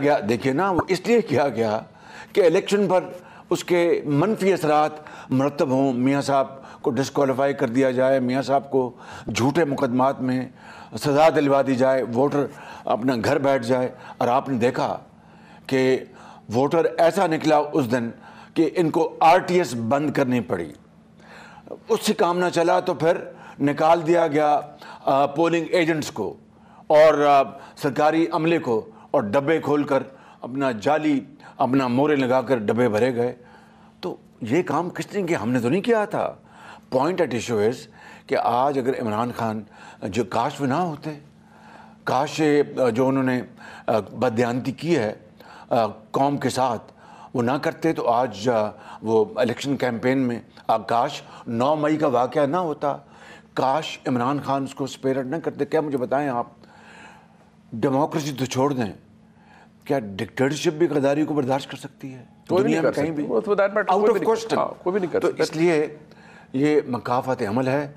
गया देखिए ना वो इसलिए किया गया कि इलेक्शन पर उसके मनफी असरात मरतब हों मियाँ साहब को डिसकॉलीफाई कर दिया जाए मियाँ साहब को झूठे मुकदमात में सजा दिलवा दी जाए वोटर अपना घर बैठ जाए और आपने देखा कि वोटर ऐसा निकला उस दिन कि इनको आरटीएस बंद करनी पड़ी उससे काम ना चला तो फिर निकाल दिया गया पोलिंग एजेंट्स को और सरकारी अमले को और डब्बे खोलकर अपना जाली अपना मोरे लगाकर डब्बे भरे गए तो ये काम किसने किया हमने तो नहीं किया था पॉइंट एट इशू इज़ कि आज अगर इमरान खान जो काश में ना होते काश जो उन्होंने बदयानती की है कौम के साथ वो ना करते तो आज वो इलेक्शन कैंपेन में काश नौ मई का वाक़ ना होता काश इमरान खान उसको स्पेरट ना करते क्या मुझे बताएं आप डेमोक्रेसी तो छोड़ दें क्या डिक्टेटरशिप भी गद्दारी को बर्दाश्त कर सकती है कोई कहीं भी आउट ऑफ क्वेश्चन कोई भी नहीं कर तो इसलिए ये मकाफत अमल है